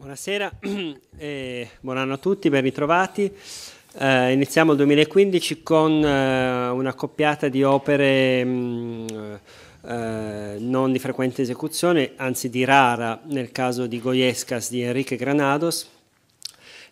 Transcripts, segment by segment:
Buonasera, eh, buon anno a tutti, ben ritrovati. Eh, iniziamo il 2015 con eh, una coppiata di opere mh, mm, eh, non di frequente esecuzione, anzi di rara nel caso di Goyescas di Enrique Granados,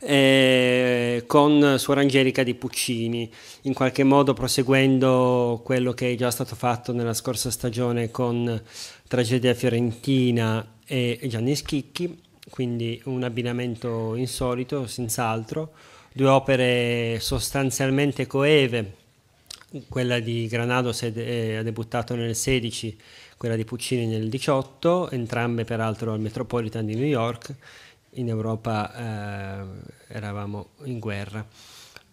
eh, con Suor Angelica di Puccini, in qualche modo proseguendo quello che è già stato fatto nella scorsa stagione con Tragedia Fiorentina e Gianni Schicchi quindi un abbinamento insolito, senz'altro, due opere sostanzialmente coeve, quella di Granados eh, ha debuttato nel 16, quella di Puccini nel 18, entrambe peraltro al Metropolitan di New York, in Europa eh, eravamo in guerra.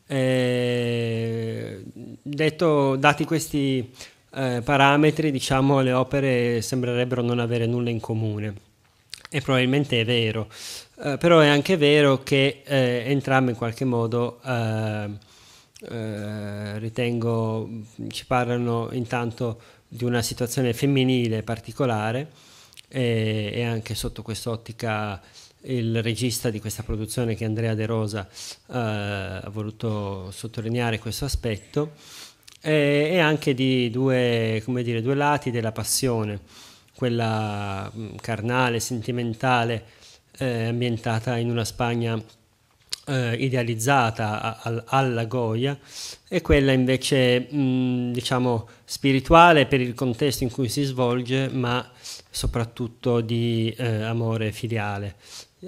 Eh, detto, dati questi eh, parametri, diciamo, le opere sembrerebbero non avere nulla in comune e probabilmente è vero, eh, però è anche vero che eh, entrambi in qualche modo eh, eh, ritengo ci parlano intanto di una situazione femminile particolare e, e anche sotto quest'ottica il regista di questa produzione che Andrea De Rosa eh, ha voluto sottolineare questo aspetto e, e anche di due, dire, due lati della passione quella mm, carnale, sentimentale, eh, ambientata in una Spagna eh, idealizzata a, a, alla Goya e quella invece mh, mm, diciamo spirituale per il contesto in cui si svolge ma soprattutto di eh, amore filiale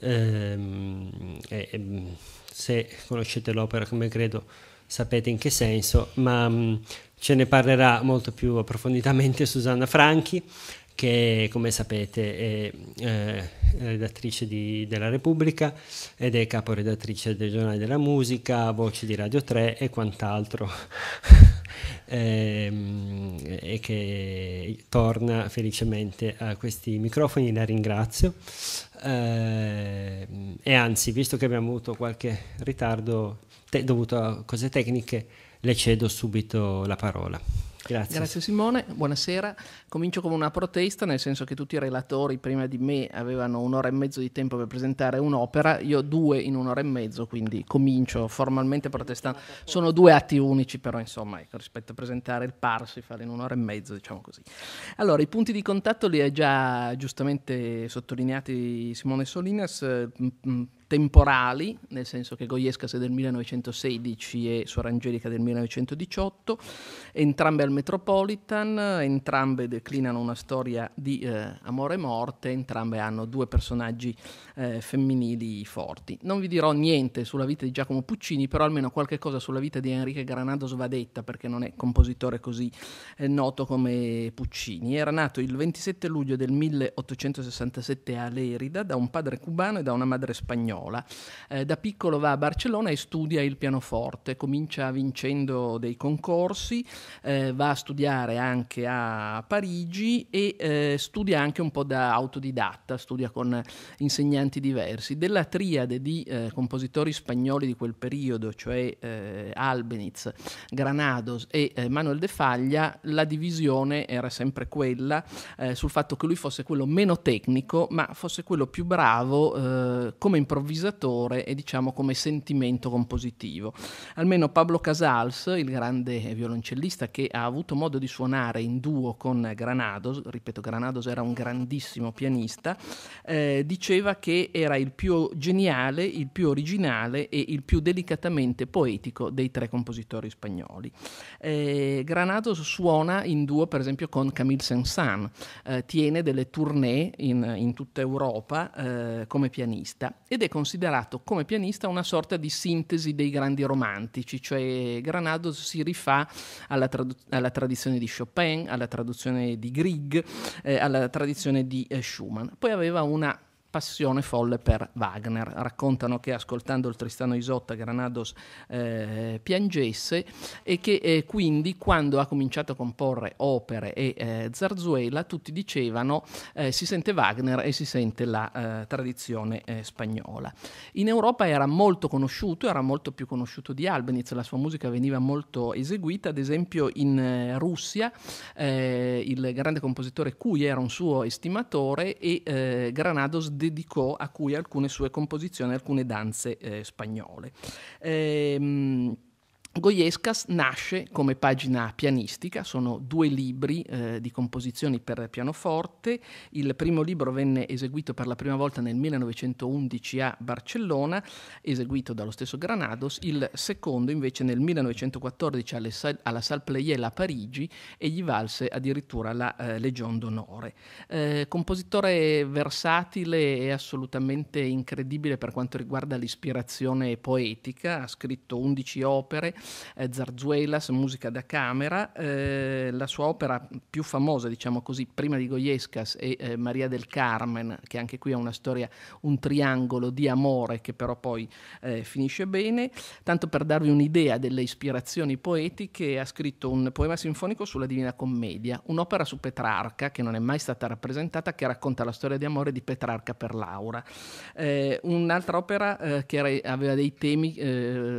ehm, e, e, mm, se conoscete l'opera come credo sapete in che senso ma mh, ce ne parlerà molto più approfonditamente Susanna Franchi che come sapete è eh, redattrice di, della Repubblica ed è caporedattrice del giornale della musica, voce di Radio 3 e quant'altro. e, ehm, e che torna felicemente a questi microfoni, la ringrazio. Eh, e anzi, visto che abbiamo avuto qualche ritardo te, dovuto a cose tecniche, le cedo subito la parola. Grazie. Grazie Simone, buonasera. Comincio come una protesta, nel senso che tutti i relatori prima di me avevano un'ora e mezzo di tempo per presentare un'opera, io due in un'ora e mezzo, quindi comincio formalmente protestando. Sono due atti unici, però insomma, ecco, rispetto a presentare il parso, fare in un'ora e mezzo, diciamo così. Allora, i punti di contatto li ha già giustamente sottolineati Simone Solinas. M- mm, m- mm, temporali, nel senso che Goyescas è del 1916 e Suor Angelica del 1918, entrambe al Metropolitan, entrambe declinano una storia di eh, amore e morte, entrambe hanno due personaggi eh, femminili forti. Non vi dirò niente sulla vita di Giacomo Puccini, però almeno qualche cosa sulla vita di Enrique Granados va detta, perché non è compositore così eh, noto come Puccini. Era nato il 27 luglio del 1867 a Lerida da un padre cubano e da una madre spagnola spagnola. Eh, da piccolo va a Barcellona e studia il pianoforte, comincia vincendo dei concorsi, eh, va a studiare anche a Parigi e eh, studia anche un po' da autodidatta, studia con insegnanti diversi. Della triade di eh, compositori spagnoli di quel periodo, cioè eh, Albeniz, Granados e eh, Manuel de Faglia, la divisione era sempre quella sul fatto che lui fosse quello meno tecnico, ma fosse quello più bravo come improvvisatore improvvisatore e diciamo come sentimento compositivo. Almeno Pablo Casals, il grande violoncellista che ha avuto modo di suonare in duo con Granados, ripeto Granados era un grandissimo pianista, eh, diceva che era il più geniale, il più originale e il più delicatamente poetico dei tre compositori spagnoli. Eh, Granados suona in duo per esempio con Camille Saint-Saëns, eh, tiene delle tournée in, in tutta Europa eh, come pianista ed è considerato come pianista una sorta di sintesi dei grandi romantici, cioè Granados si rifà alla, tradu- alla tradizione di Chopin, alla traduzione di Grieg, eh, alla tradizione di eh, Schumann. Poi aveva una passione folle per Wagner. Raccontano che ascoltando il Tristano Isotta Granados eh, piangesse e che eh, quindi quando ha cominciato a comporre opere e eh, Zarzuela tutti dicevano eh, si sente Wagner e si sente la eh, tradizione eh, spagnola. In Europa era molto conosciuto, era molto più conosciuto di Albeniz, la sua musica veniva molto eseguita, ad esempio in Russia il grande compositore Cui era un suo estimatore e Granados de- dedicò a cui alcune sue composizioni, alcune danze eh, spagnole. Ehm, Goyescas nasce come pagina pianistica, sono due libri eh, di composizioni per pianoforte, il primo libro venne eseguito per la prima volta nel 1911 a Barcellona, eseguito dallo stesso Granados, il secondo invece nel 1914 sal- alla Salle Pleyel a Parigi e gli valse addirittura la eh, Legion d'Onore. Eh, compositore versatile e assolutamente incredibile per quanto riguarda l'ispirazione poetica, ha scritto 11 opere, eh, Zarzuelas, musica da camera. Eh, la sua opera più famosa, diciamo così, prima di Goyescas è eh, Maria del Carmen, che anche qui ha una storia, un triangolo di amore che però poi eh, finisce bene. Tanto per darvi un'idea delle ispirazioni poetiche, ha scritto un poema sinfonico sulla Divina Commedia, un'opera su Petrarca che non è mai stata rappresentata, che racconta la storia di amore di Petrarca per Laura. Eh, un'altra opera eh, che era, aveva dei temi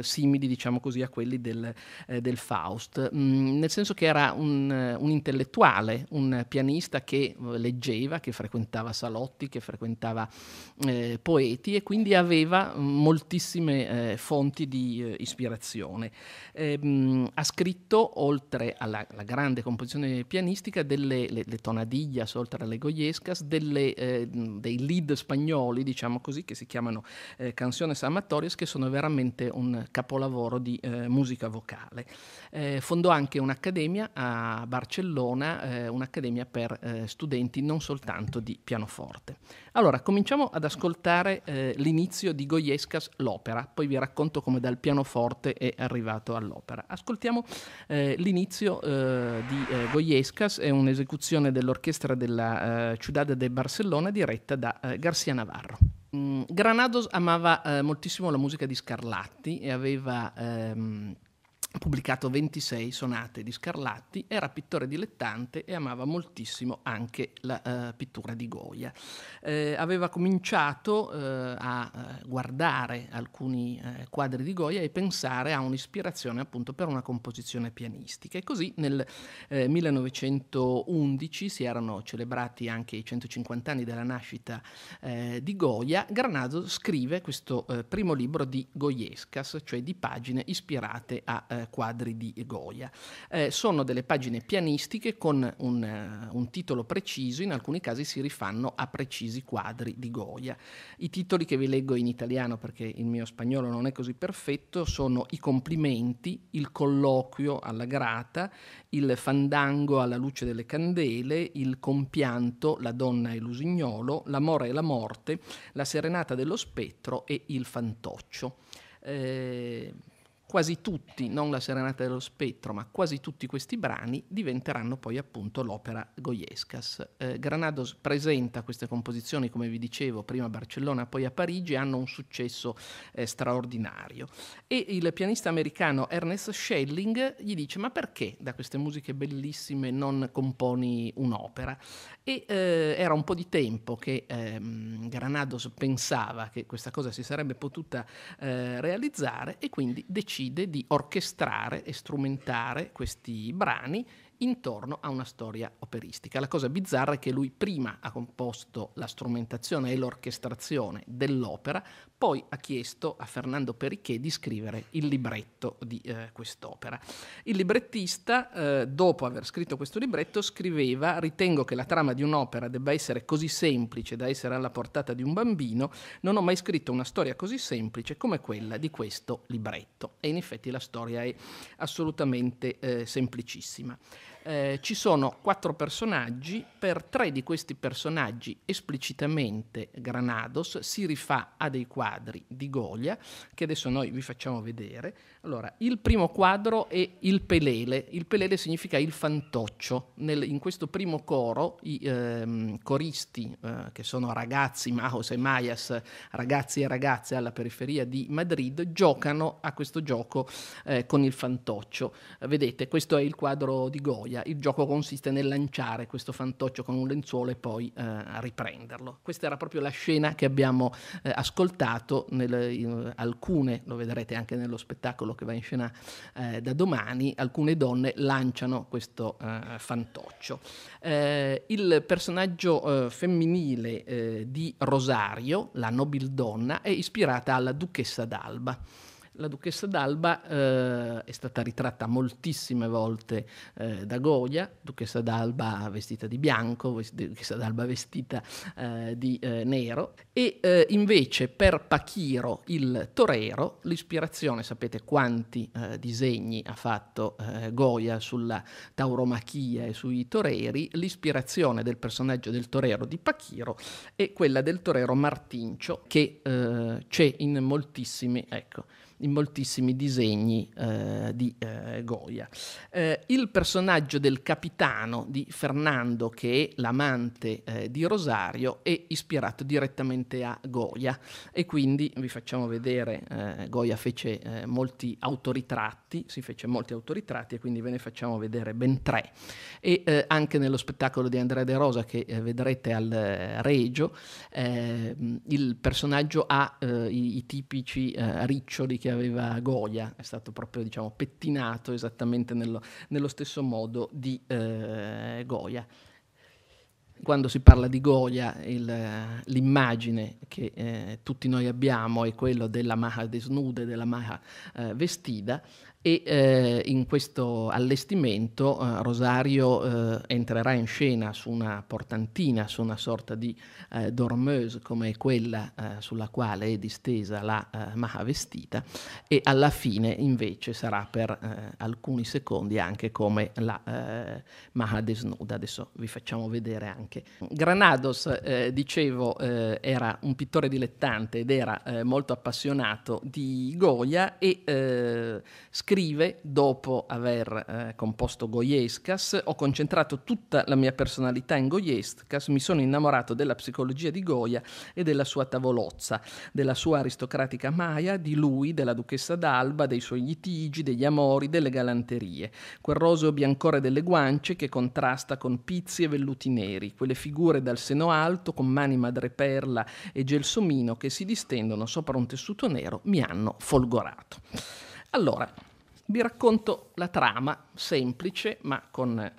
simili, diciamo così, a quelli capitoli del, eh, del Faust, mh, mm, nel senso che era un, eh, un, intellettuale, un pianista che eh, leggeva, che frequentava salotti, che frequentava eh, poeti e quindi aveva moltissime eh, fonti di eh, ispirazione. Mh, ehm, ha scritto, oltre alla, alla, grande composizione pianistica, delle le, le tonadillas, oltre alle goiescas, delle, dei lead spagnoli, diciamo così, che si chiamano eh, Canciones Amatorias, che sono veramente un capolavoro di eh, musica vocale. Eh, fondò anche un'accademia a Barcellona, eh, un'accademia per eh, studenti non soltanto di pianoforte. Allora, cominciamo ad ascoltare eh, l'inizio di Goyescas l'opera, poi vi racconto come dal pianoforte è arrivato all'opera. Ascoltiamo eh, l'inizio eh, di Goyescas, è un'esecuzione dell'orchestra della Ciudad de Barcellona diretta da Garcia Navarro. Mm, Granados amava eh, moltissimo la musica di Scarlatti e aveva ehm, pubblicato 26 sonate di Scarlatti, era pittore dilettante e amava moltissimo anche la eh, pittura di Goya. Eh, aveva cominciato eh, a eh, guardare alcuni eh, quadri di Goya e pensare a un'ispirazione appunto per una composizione pianistica e così nel 1911 eh, si erano celebrati anche i 150 anni della nascita di Goya, Granado scrive questo primo libro di Goyescas, cioè di pagine ispirate a eh, quadri di Goya. Eh, sono delle pagine pianistiche con un, eh, un, titolo preciso, in alcuni casi si rifanno a precisi quadri di Goya. I titoli che vi leggo in italiano, perché il mio spagnolo non è così perfetto, sono I complimenti, Il colloquio alla grata, Il fandango alla luce delle candele, Il compianto, La donna e l'usignolo, L'amore e la morte, La serenata dello spettro e Il fantoccio. Eh, quasi tutti, non la Serenata dello Spettro, ma quasi tutti questi brani diventeranno poi appunto l'opera Goyescas. Eh, Granados presenta queste composizioni, come vi dicevo, prima a Barcellona, poi a Parigi, hanno un successo eh, straordinario. E il pianista americano Ernest Schelling gli dice ma perché da queste musiche bellissime non componi un'opera? E eh, era un po' di tempo che ehm, Granados pensava che questa cosa si sarebbe potuta eh, realizzare e quindi decide decide di orchestrare e strumentare questi brani intorno a una storia operistica. La cosa bizzarra è che lui prima ha composto la strumentazione e l'orchestrazione dell'opera, poi ha chiesto a Fernando Perichet di scrivere il libretto di eh, quest'opera. Il librettista, eh, dopo aver scritto questo libretto, scriveva: Ritengo che la trama di un'opera debba essere così semplice da essere alla portata di un bambino. Non ho mai scritto una storia così semplice come quella di questo libretto. E in effetti la storia è assolutamente eh, semplicissima eh, ci sono quattro personaggi, per tre di questi personaggi esplicitamente Granados si rifà a dei quadri di Golia, che adesso noi vi facciamo vedere, allora, il primo quadro è il pelele. Il pelele significa il fantoccio. Nel, in questo primo coro i ehm, coristi, eh, che sono ragazzi, Maos e Mayas, ragazzi e ragazze alla periferia di Madrid, giocano a questo gioco eh, con il fantoccio. Eh, vedete, questo è il quadro di Goya. Il gioco consiste nel lanciare questo fantoccio con un lenzuolo e poi eh, riprenderlo. Questa era proprio la scena che abbiamo eh, ascoltato nel, in, alcune, lo vedrete anche nello spettacolo che va in scena eh, da domani, alcune donne lanciano questo eh, fantoccio. Eh, il personaggio eh, femminile eh, di Rosario, la nobildonna, è ispirata alla duchessa d'Alba la duchessa d'Alba eh, è stata ritratta moltissime volte eh, da Goya, duchessa d'Alba vestita di bianco, duchessa d'Alba vestita eh, di eh, nero, e eh, invece per Pachiro il torero, l'ispirazione, sapete quanti eh, disegni ha fatto Goya sulla tauromachia e sui toreri, l'ispirazione del personaggio del torero di Pachiro è quella del torero Martincio che c'è in moltissimi, ecco, in moltissimi disegni eh, di eh, Goya. Eh, il personaggio del capitano di Fernando, che è l'amante eh, di Rosario, è ispirato direttamente a Goya e quindi vi facciamo vedere, eh, Goya fece eh, molti autoritratti, si fece molti autoritratti e quindi ve ne facciamo vedere ben tre. E anche nello spettacolo di Andrea De Rosa che vedrete al Regio, ehm, il personaggio ha i, i, tipici riccioli che che aveva Goya, è stato proprio diciamo, pettinato esattamente nello, nello stesso modo di eh, Goya quando si parla di Goya, il, l'immagine che eh, tutti noi abbiamo è quella della maha desnuda e della maha eh, vestita, e eh, in questo allestimento eh, Rosario eh, entrerà in scena su una portantina, su una sorta di eh, dormeuse come quella eh, sulla quale è distesa la eh, maha vestita e alla fine invece sarà per alcuni secondi anche come la maha desnuda. Adesso vi facciamo vedere anche. Granados, dicevo, era un pittore dilettante ed era molto appassionato di Goya e scrive scrive, dopo aver eh, composto Goiescas, ho concentrato tutta la mia personalità in Goiescas, mi sono innamorato della psicologia di Goya e della sua tavolozza, della sua aristocratica Maya, di lui, della duchessa d'Alba, dei suoi litigi, degli amori, delle galanterie, quel roseo biancore delle guance che contrasta con pizzi e velluti neri, quelle figure dal seno alto con mani madreperla e gelsomino che si distendono sopra un tessuto nero mi hanno folgorato. Allora, vi racconto la trama semplice ma con eh,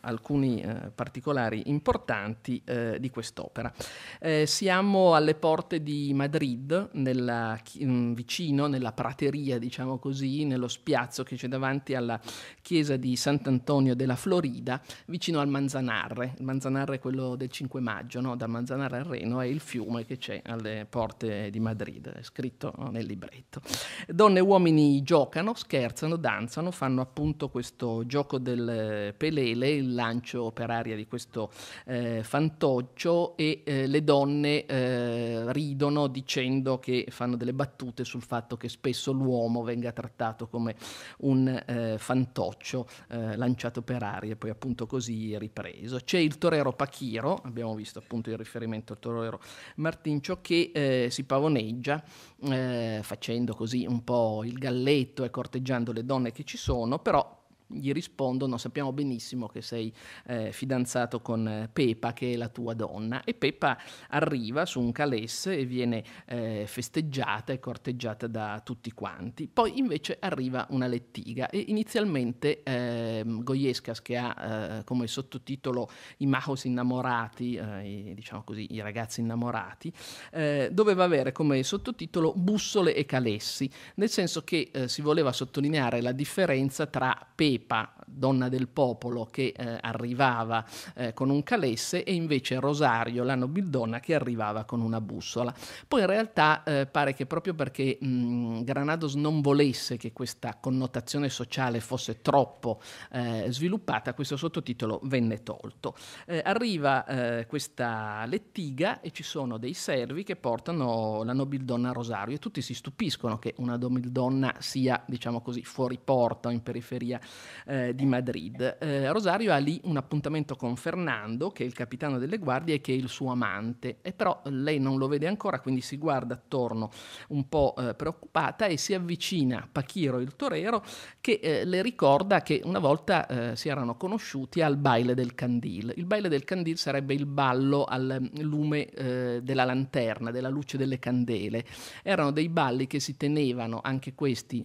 alcuni eh, particolari importanti eh, di quest'opera. Eh, siamo alle porte di Madrid, nella, mm, vicino, nella prateria, diciamo così, nello spiazzo che c'è davanti alla chiesa di Sant'Antonio della Florida, vicino al Manzanarre. Il Manzanarre è quello del 5 maggio, no? da Manzanarre al Reno è il fiume che c'è alle porte di Madrid, è scritto nel libretto. Donne e uomini giocano, scherzano, danzano, fanno fanno appunto questo gioco del eh, pelele, il lancio per aria di questo eh, fantoccio e eh, le donne eh, ridono dicendo che fanno delle battute sul fatto che spesso l'uomo venga trattato come un eh, fantoccio eh, lanciato per aria e poi appunto così ripreso. C'è il torero Pachiro, abbiamo visto appunto il riferimento al torero Martincio, che si pavoneggia eh, facendo così un po' il galletto e corteggiando le donne che ci sono, però gli rispondono sappiamo benissimo che sei eh, fidanzato con eh, Pepa che è la tua donna e Pepa arriva su un calesse e viene eh, festeggiata e corteggiata da tutti quanti poi invece arriva una lettiga e inizialmente eh, Goyescas che ha eh, come sottotitolo I majos innamorati eh, i, diciamo così i ragazzi innamorati doveva avere come sottotitolo Bussole e calessi nel senso che si voleva sottolineare la differenza tra Pepa Pepa, donna del popolo, che eh, arrivava eh, con un calesse e invece Rosario, la nobildonna, che arrivava con una bussola. Poi in realtà eh, pare che proprio perché mh, Granados non volesse che questa connotazione sociale fosse troppo eh, sviluppata, questo sottotitolo venne tolto. Eh, arriva eh, questa lettiga e ci sono dei servi che portano la nobildonna Rosario e tutti si stupiscono che una nobildonna sia, diciamo così, fuori porta o in periferia eh, di Madrid. Eh, Rosario ha lì un appuntamento con Fernando, che è il capitano delle guardie e che è il suo amante, e però eh, lei non lo vede ancora, quindi si guarda attorno un po' eh, preoccupata e si avvicina a Pachiro il torero che eh, le ricorda che una volta eh, si erano conosciuti al baile del Candil. Il baile del Candil sarebbe il ballo al mm, lume della lanterna, della luce delle candele. Erano dei balli che si tenevano anche questi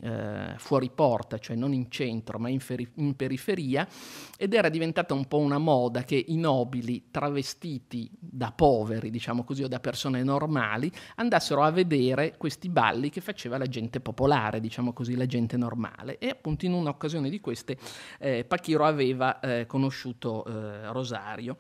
fuori porta, cioè non in centro ma in periferi- in periferia ed era diventata un po' una moda che i nobili travestiti da poveri, diciamo così, o da persone normali, andassero a vedere questi balli che faceva la gente popolare, diciamo così, la gente normale. E appunto in un'occasione di queste eh, Pachiro aveva eh, conosciuto eh, Rosario.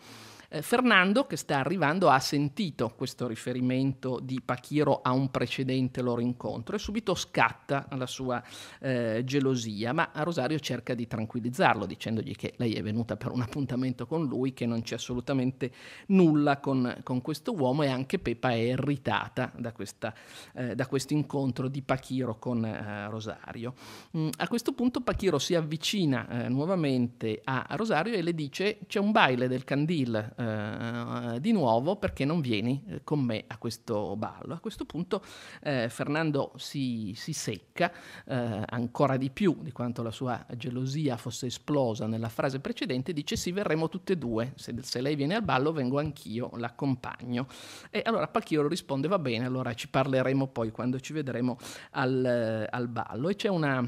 Eh, Fernando, che sta arrivando, ha sentito questo riferimento di Pachiro a un precedente loro incontro e subito scatta la sua eh, gelosia, ma Rosario cerca di tranquillizzarlo dicendogli che lei è venuta per un appuntamento con lui, che non c'è assolutamente nulla con, con questo uomo e anche Pepa è irritata da, questa, eh, da questo incontro di Pachiro con eh, Rosario. Mm, a questo punto Pachiro si avvicina eh, nuovamente a Rosario e le dice c'è un baile del Candil eh, eh, di nuovo perché non vieni eh, con me a questo ballo. A questo punto eh, Fernando si, si secca eh, ancora di più di quanto la sua gelosia fosse esplosa nella frase precedente, dice sì verremo tutte e due, se, se lei viene al ballo vengo anch'io, l'accompagno. E allora Pacchioro risponde va bene, allora ci parleremo poi quando ci vedremo al, al ballo. E c'è una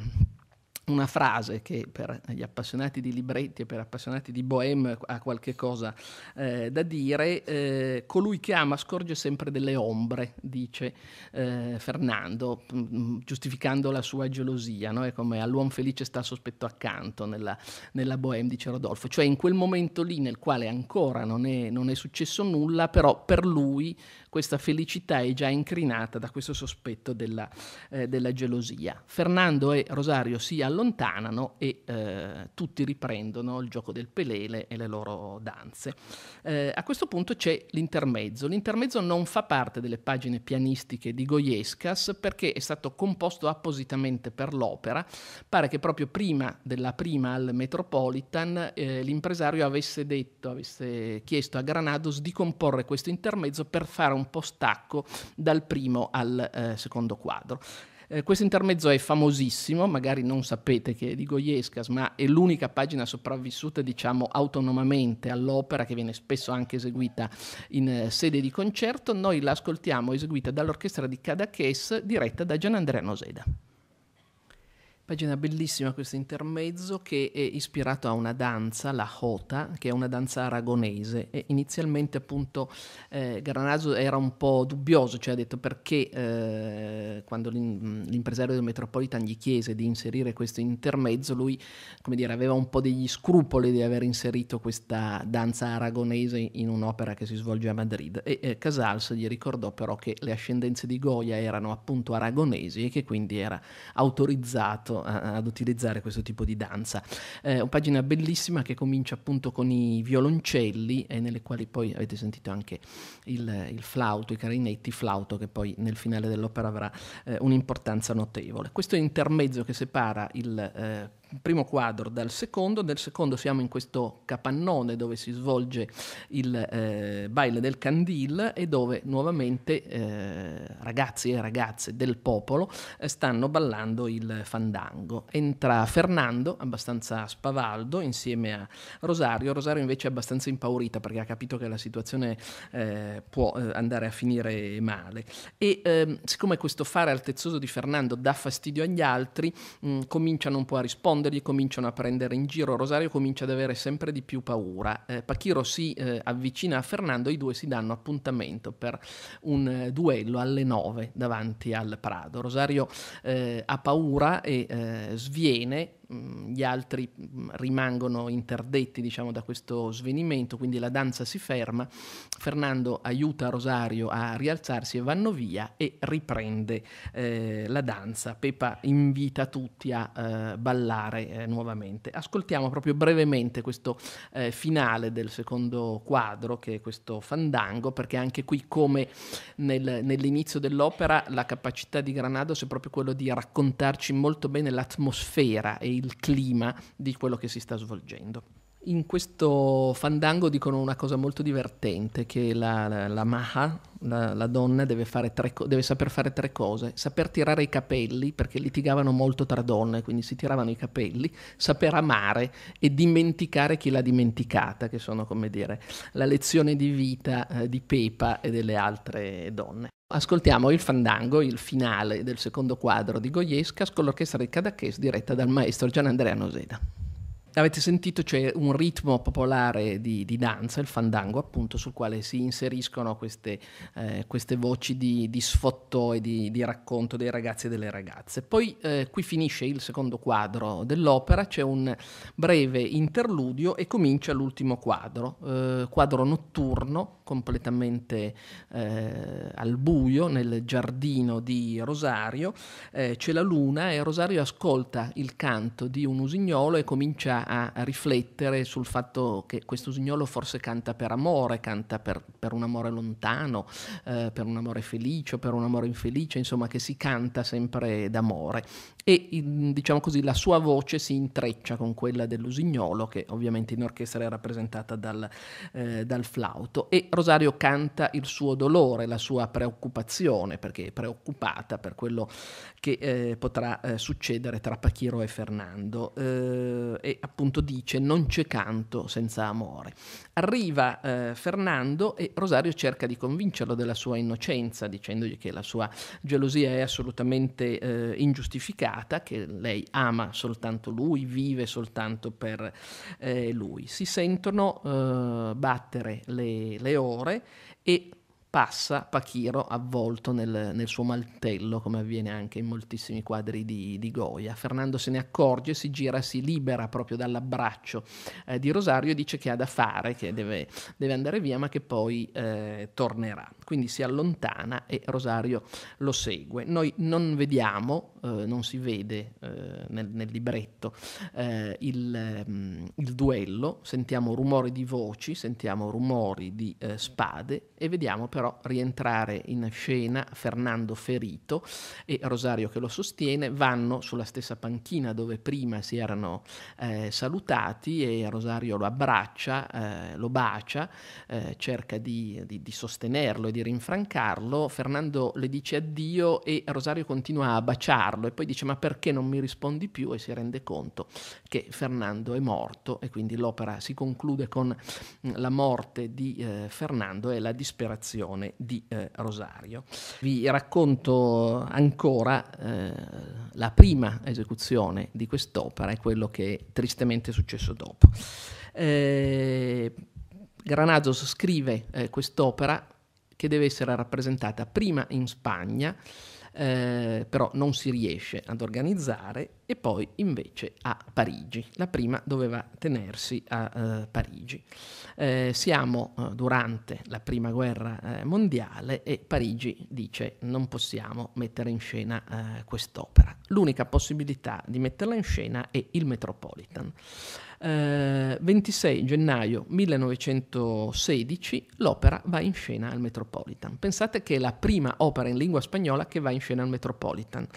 una frase che per gli appassionati di libretti e per appassionati di bohème ha qualche cosa eh, da dire. Eh, colui che ama scorge sempre delle ombre, dice eh, Fernando, mm, mm, giustificando la sua gelosia. No? È come all'uomo felice sta sospetto accanto nella, nella, bohème, dice Rodolfo. Cioè in quel momento lì nel quale ancora non è, non è successo nulla, però per lui questa felicità è già incrinata da questo sospetto della, eh, della gelosia. Fernando e Rosario si allontanano e eh, tutti riprendono il gioco del pelele e le loro danze. Eh, a questo punto c'è l'intermezzo. L'intermezzo non fa parte delle pagine pianistiche di Goiescas perché è stato composto appositamente per l'opera. Pare che proprio prima della prima al Metropolitan eh, l'impresario avesse detto, avesse chiesto a Granados di comporre questo intermezzo per fare un un po' stacco dal primo al eh, secondo quadro. Eh, questo intermezzo è famosissimo, magari non sapete che è di Goyescas, ma è l'unica pagina sopravvissuta, diciamo, autonomamente all'opera che viene spesso anche eseguita in eh, sede di concerto. Noi l'ascoltiamo eseguita dall'orchestra di Cadaqués, diretta da Gianandrea Noseda. Pagina bellissima questo intermezzo che è ispirato a una danza, la Jota, che è una danza aragonese. E inizialmente appunto eh, Granaso era un po' dubbioso, cioè ha detto perché eh, quando l'im- l'impresario del Metropolitan gli chiese di inserire questo intermezzo, lui come dire, aveva un po' degli scrupoli di aver inserito questa danza aragonese in un'opera che si svolge a Madrid. E eh, Casals gli ricordò però che le ascendenze di Goya erano appunto aragonesi e che quindi era autorizzato imparato a, ad utilizzare questo tipo di danza. Eh, una pagina bellissima che comincia appunto con i violoncelli e eh, nelle quali poi avete sentito anche il, il flauto, i carinetti, flauto che poi nel finale dell'opera avrà eh, un'importanza notevole. Questo intermezzo che separa il eh, primo quadro dal secondo, nel secondo siamo in questo capannone dove si svolge il eh, baile del Candil e dove nuovamente eh, ragazzi e ragazze del popolo eh, stanno ballando il fandango. Entra Fernando, abbastanza spavaldo, insieme a Rosario. Rosario invece è abbastanza impaurita perché ha capito che la situazione eh, può eh, andare a finire male. E ehm, siccome questo fare altezzoso di Fernando dà fastidio agli altri, mh, mm, cominciano un po' a rispondere risponde, gli cominciano a prendere in giro, Rosario comincia ad avere sempre di più paura, eh, Pachiro si eh, avvicina a Fernando e i due si danno appuntamento per un eh, duello alle nove davanti al Prado. Rosario eh, ha paura e eh, sviene Mm, gli altri mm, rimangono interdetti diciamo, da questo svenimento, quindi la danza si ferma, Fernando aiuta Rosario a rialzarsi e vanno via e riprende eh, la danza. Pepa invita tutti a eh, ballare eh, nuovamente. Ascoltiamo proprio brevemente questo eh, finale del secondo quadro, che è questo fandango, perché anche qui come nel, nell'inizio dell'opera la capacità di Granados è proprio quello di raccontarci molto bene l'atmosfera e i il clima di quello che si sta svolgendo. In questo fandango dicono una cosa molto divertente, che la, la, la maha, la, la donna, deve, tre, deve, saper fare tre cose. Saper tirare i capelli, perché litigavano molto tra donne, quindi si tiravano i capelli, saper amare e dimenticare chi l'ha dimenticata, che sono, come dire, la lezione di vita eh, di Pepa e delle altre donne. Ascoltiamo il fandango, il finale del secondo quadro di Goyesca, con l'orchestra di Cadaches diretta dal maestro Gianandrea Noseda. Avete sentito, c'è cioè, un ritmo popolare di, di, danza, il fandango, appunto, sul quale si inseriscono queste, eh, queste voci di, di, sfottò e di, di, racconto dei ragazzi e delle ragazze. Poi eh, qui finisce il secondo quadro dell'opera, c'è un breve interludio e comincia l'ultimo quadro, eh, quadro notturno completamente eh, al buio nel giardino di Rosario, eh, c'è la luna e Rosario ascolta il canto di un usignolo e comincia a, riflettere sul fatto che questo usignolo forse canta per amore, canta per, per un amore lontano, eh, per un amore felice o per un amore infelice, insomma che si canta sempre d'amore e diciamo così la sua voce si intreccia con quella dell'usignolo che ovviamente in orchestra è rappresentata dal, eh, dal flauto e Rosario Rosario canta il suo dolore, la sua preoccupazione, perché è preoccupata per quello che eh, potrà eh, succedere tra Pachiro e Fernando eh, e appunto dice non c'è canto senza amore. Arriva eh, Fernando e Rosario cerca di convincerlo della sua innocenza dicendogli che la sua gelosia è assolutamente eh, ingiustificata, che lei ama soltanto lui, vive soltanto per eh, lui. Si sentono battere le, le ore e passa Pachiro avvolto nel, nel, suo mantello, come avviene anche in moltissimi quadri di, di, Goya. Fernando se ne accorge, si gira, si libera proprio dall'abbraccio eh, di Rosario e dice che ha da fare, che deve, deve andare via, ma che poi eh, tornerà. Quindi si allontana e Rosario lo segue. Noi non vediamo, eh, non si vede eh, nel, nel, libretto eh, il, mm, il, duello, sentiamo rumori di voci, sentiamo rumori di eh, spade e vediamo però però rientrare in scena Fernando Ferito e Rosario che lo sostiene, vanno sulla stessa panchina dove prima si erano eh, salutati e Rosario lo abbraccia, eh, lo bacia, eh, cerca di, di, di sostenerlo e di rinfrancarlo, Fernando le dice addio e Rosario continua a baciarlo e poi dice ma perché non mi rispondi più e si rende conto che Fernando è morto e quindi l'opera si conclude con la morte di eh, Fernando e la disperazione stazione di eh, Rosario. Vi racconto ancora eh, la prima esecuzione di quest'opera e quello che è tristemente successo dopo. Eh, Granazos scrive eh, quest'opera che deve essere rappresentata prima in Spagna, eh, però non si riesce ad organizzare, e poi invece a Parigi. La prima doveva tenersi a eh, Parigi. Eh, siamo eh, durante la prima guerra eh, mondiale e Parigi dice non possiamo mettere in scena eh, quest'opera. L'unica possibilità di metterla in scena è il Metropolitan. 26 eh, gennaio 1916 l'opera va in scena al Metropolitan. Pensate che è la prima opera in lingua spagnola che va in scena al Metropolitan.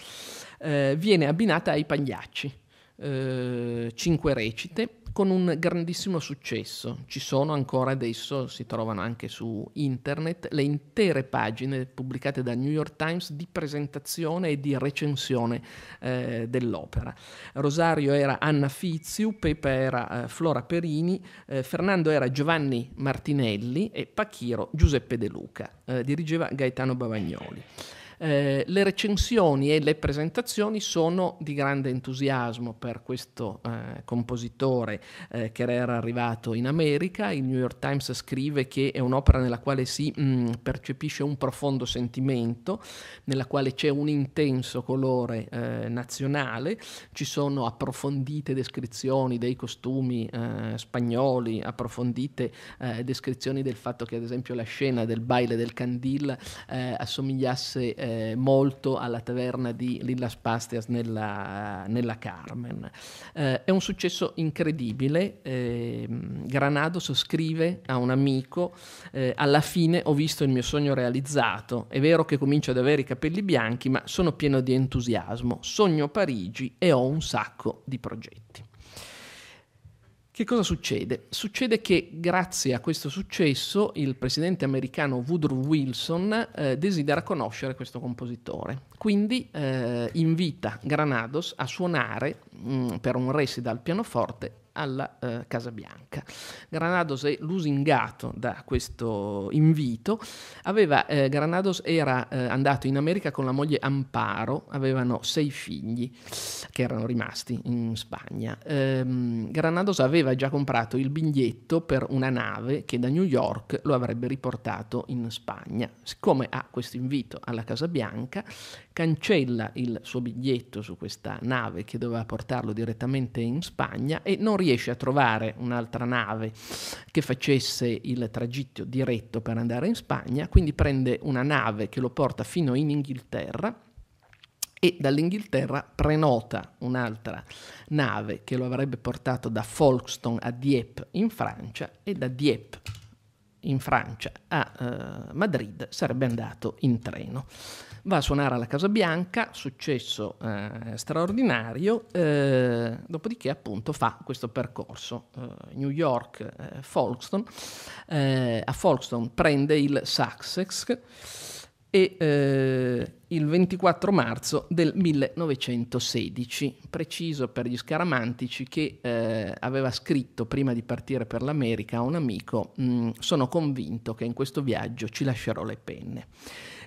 Eh, viene abbinata ai Pagliacci, eh, cinque recite, con un grandissimo successo. Ci sono ancora adesso, si trovano anche su internet, le intere pagine pubblicate dal New York Times di presentazione e di recensione eh, dell'opera. Rosario era Anna Fiziu, Pepe era eh, Flora Perini, eh, Fernando era Giovanni Martinelli e Pachiro Giuseppe De Luca. Eh, dirigeva Gaetano Bavagnoli. Eh, le recensioni e le presentazioni sono di grande entusiasmo per questo eh, compositore eh, che era arrivato in America. Il New York Times scrive che è un'opera nella quale si mh, mm, percepisce un profondo sentimento, nella quale c'è un intenso colore eh, nazionale, ci sono approfondite descrizioni dei costumi eh, spagnoli, approfondite descrizioni del fatto che ad esempio la scena del baile del Candil assomigliasse eh, eh, molto alla taverna di Lillas Pastias nella, nella Carmen. Eh, è un successo incredibile. Eh, Granado scrive a un amico: eh, Alla fine ho visto il mio sogno realizzato. È vero che comincio ad avere i capelli bianchi, ma sono pieno di entusiasmo. Sogno Parigi e ho un sacco di progetti. Che cosa succede? Succede che grazie a questo successo il presidente americano Woodrow Wilson eh, desidera conoscere questo compositore, quindi eh, invita Granados a suonare mh, mm, per un resital al pianoforte alla eh, Casa Bianca. Granados è lusingato da questo invito. Aveva, eh, Granados era eh, andato in America con la moglie Amparo, avevano sei figli che erano rimasti in Spagna. Ehm, Granados aveva già comprato il biglietto per una nave che da New York lo avrebbe riportato in Spagna. Siccome ha questo invito alla Casa Bianca, cancella il suo biglietto su questa nave che doveva portarlo direttamente in Spagna e non riesce riesce a trovare un'altra nave che facesse il tragitto diretto per andare in Spagna, quindi prende una nave che lo porta fino in Inghilterra e dall'Inghilterra prenota un'altra nave che lo avrebbe portato da Folkestone a Dieppe in Francia e da Dieppe in Francia a eh, Madrid sarebbe andato in treno va a suonare alla Casa Bianca, successo eh, straordinario, eh, dopodiché appunto fa questo percorso eh, New York, eh, Folkestone, eh, a Folkestone prende il Sussex e eh, il 24 marzo del 1916, preciso per gli scaramantici che aveva scritto prima di partire per l'America a un amico, mh, mm, sono convinto che in questo viaggio ci lascerò le penne.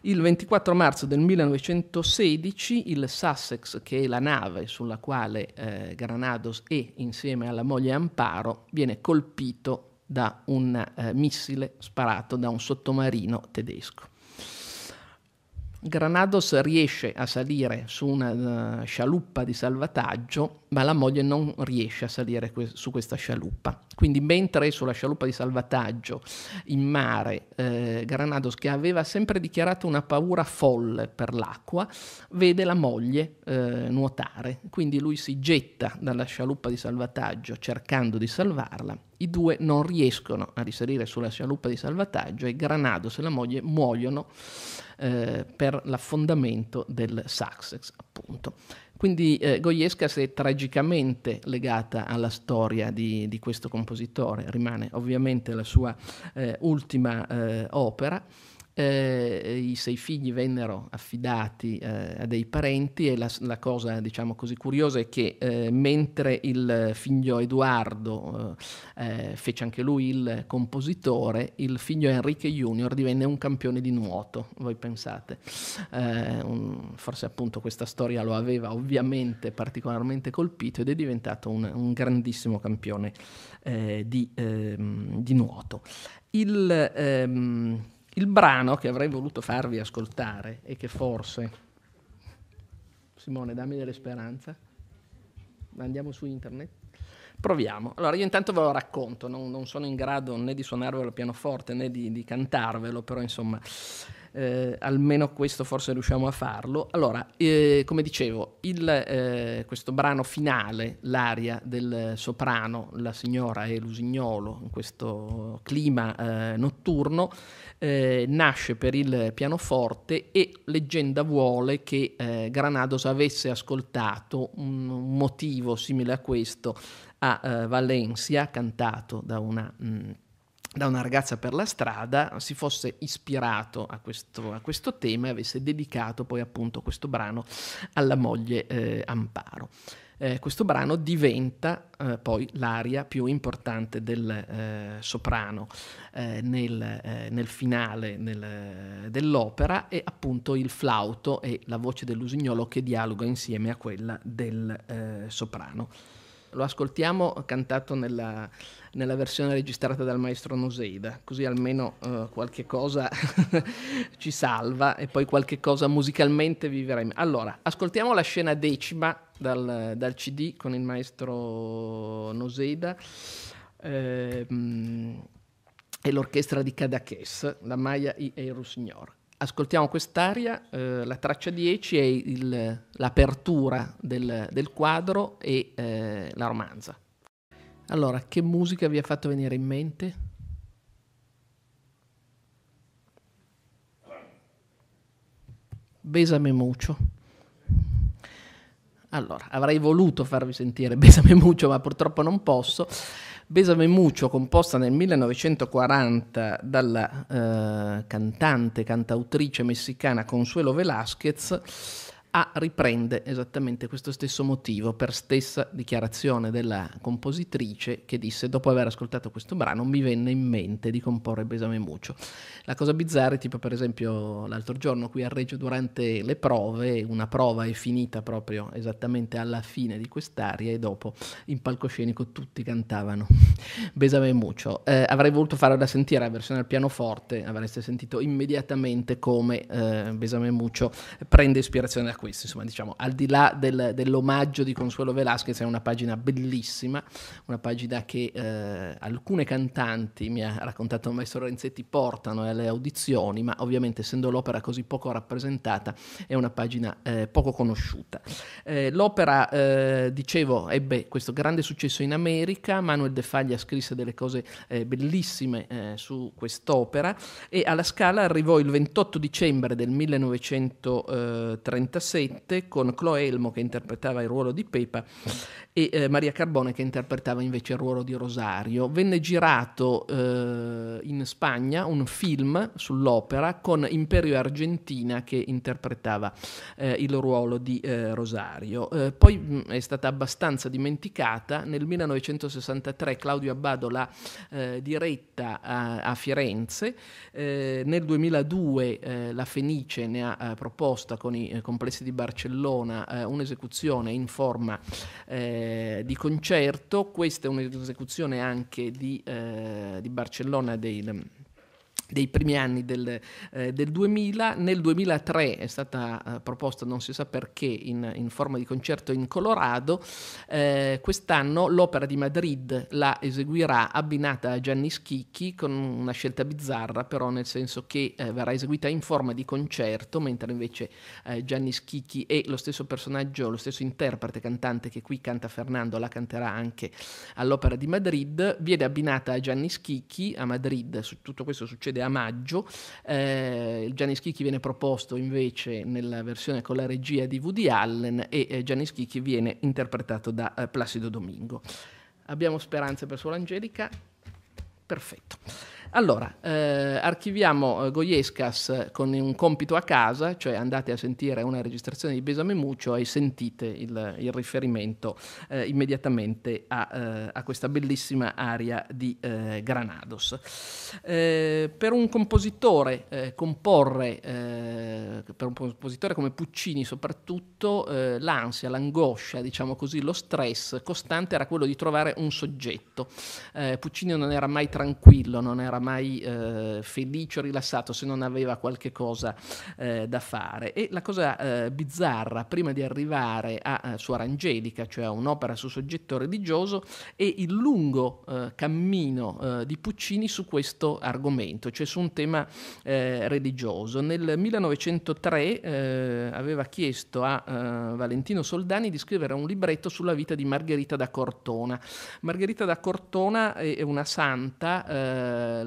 Il 24 marzo del 1916 il Sussex, che è la nave sulla quale eh, Granados è insieme alla moglie Amparo, viene colpito da un eh, missile sparato da un sottomarino tedesco. Granados riesce a salire su una eh, scialuppa di salvataggio, ma la moglie non riesce a salire que- su questa scialuppa. Quindi mentre sulla scialuppa di salvataggio in mare, eh, Granados, che aveva sempre dichiarato una paura folle per l'acqua, vede la moglie eh, nuotare. Quindi lui si getta dalla scialuppa di salvataggio cercando di salvarla. I due non riescono a risalire sulla scialuppa di salvataggio e Granados e la moglie muoiono eh, per l'affondamento del Success, appunto. Quindi eh, Goyescas è tragicamente legata alla storia di, di questo compositore, rimane ovviamente la sua eh, ultima eh, opera eh, i sei figli vennero affidati eh, a dei parenti e la, la, cosa diciamo così curiosa è che eh, mentre il figlio Edoardo eh, eh, fece anche lui il compositore, il figlio Enrique Junior divenne un campione di nuoto, voi pensate, eh, un, forse appunto questa storia lo aveva ovviamente particolarmente colpito ed è diventato un, un grandissimo campione di, ehm, di, nuoto. Il, ehm, il brano che avrei voluto farvi ascoltare e che forse... Simone, dammi delle speranze. Andiamo su internet. Proviamo. Allora, io intanto ve lo racconto, non, non sono in grado né di suonarvelo al pianoforte né di, di cantarvelo, però insomma eh, almeno questo forse riusciamo a farlo. Allora, eh, come dicevo, il, eh, questo brano finale, l'aria del soprano, la signora e l'usignolo, in questo clima eh, notturno, eh, nasce per il pianoforte e leggenda vuole che eh, Granados avesse ascoltato un motivo simile a questo a Valencia, cantato da una... Mh, mm, da una ragazza per la strada si fosse ispirato a questo, a questo tema e avesse dedicato poi appunto questo brano alla moglie eh, Amparo. Eh, questo brano diventa eh, poi l'aria più importante del eh, soprano eh, nel, eh, nel, finale nel, eh, dell'opera e appunto il flauto e la voce dell'usignolo che dialoga insieme a quella del soprano. Lo ascoltiamo cantato nella nella versione registrata dal maestro Noseida, così almeno uh, qualche cosa ci salva e poi qualche cosa musicalmente vivrà. Allora, ascoltiamo la scena decima dal, dal CD con il maestro Noseida. Eh, e l'orchestra di Cadaqués, la Maya e il Rusignor. Ascoltiamo quest'aria, eh, la traccia 10 è il, l'apertura del, del, quadro e eh, la romanza. Allora, che musica vi ha fatto venire in mente? Besame Mucho. Allora, avrei voluto farvi sentire Besame Mucho, ma purtroppo non posso. Besame Mucho, composta nel 1940 dalla eh, cantante, cantautrice messicana Consuelo Velázquez, a riprende esattamente questo stesso motivo per stessa dichiarazione della compositrice che disse dopo aver ascoltato questo brano mi venne in mente di comporre Besame Muccio. La cosa bizzarra è tipo per esempio l'altro giorno qui a Reggio durante le prove, una prova è finita proprio esattamente alla fine di quest'aria e dopo in palcoscenico tutti cantavano Besame Muccio. Eh, avrei voluto farla sentire la versione al pianoforte, avreste sentito immediatamente come eh, Besame Muccio prende ispirazione da questo, insomma, diciamo, al di là del, dell'omaggio di Consuelo Velasquez, è una pagina bellissima, una pagina che eh, alcune cantanti, mi ha raccontato il maestro Renzetti, portano alle audizioni, ma ovviamente essendo l'opera così poco rappresentata è una pagina eh, poco conosciuta. Eh, l'opera, eh, dicevo, ebbe questo grande successo in America, Manuel De Faglia scrisse delle cose eh, bellissime eh, su quest'opera e alla Scala arrivò il 28 dicembre del 1936 2007 con Chloe Elmo che interpretava il ruolo di Pepa e eh, Maria Carbone che interpretava invece il ruolo di Rosario. Venne girato eh, in Spagna un film sull'opera con Imperio Argentina che interpretava eh, il ruolo di eh, Rosario. Eh, poi mh, mm, è stata abbastanza dimenticata. Nel 1963 Claudio Abbado l'ha eh, diretta a, a Firenze. nel 2002 la Fenice ne ha proposta con i complessi di Barcellona eh, un'esecuzione in forma eh, di concerto, questa è un'esecuzione anche di, eh, di Barcellona dei dei primi anni del, eh, del, 2000. Nel 2003 è stata eh, proposta, non si sa perché, in, in forma di concerto in Colorado. Eh, quest'anno l'Opera di Madrid la eseguirà abbinata a Gianni Schicchi con una scelta bizzarra, però nel senso che eh, verrà eseguita in forma di concerto, mentre invece eh, Gianni Schicchi e lo stesso personaggio, lo stesso interprete cantante che qui canta Fernando, la canterà anche all'Opera di Madrid, viene abbinata a Gianni Schicchi a Madrid. Tutto questo succede a maggio. Eh, Gianni Schicchi viene proposto invece nella versione con la regia di Woody Allen e eh, Gianni Schicchi viene interpretato da eh, Placido Domingo. Abbiamo speranze per Suor Angelica? Perfetto. Allora, eh, archiviamo eh, Goiescas eh, con un compito a casa, cioè andate a sentire una registrazione di Besame Muccio e sentite il, il riferimento eh, immediatamente a, eh, a, questa bellissima aria di eh, Granados. per un compositore comporre, per un compositore come Puccini soprattutto, l'ansia, l'angoscia, diciamo così, lo stress costante era quello di trovare un soggetto. Puccini non era mai tranquillo, non era mai eh, felice o rilassato se non aveva qualche cosa eh, da fare. E la cosa eh, bizzarra, prima di arrivare a, eh, su Arangelica, cioè a un'opera su soggetto religioso, è il lungo eh, cammino eh, di Puccini su questo argomento, cioè su un tema religioso. Nel 1903 aveva chiesto a Valentino Soldani di scrivere un libretto sulla vita di Margherita da Cortona. Margherita da Cortona è una santa,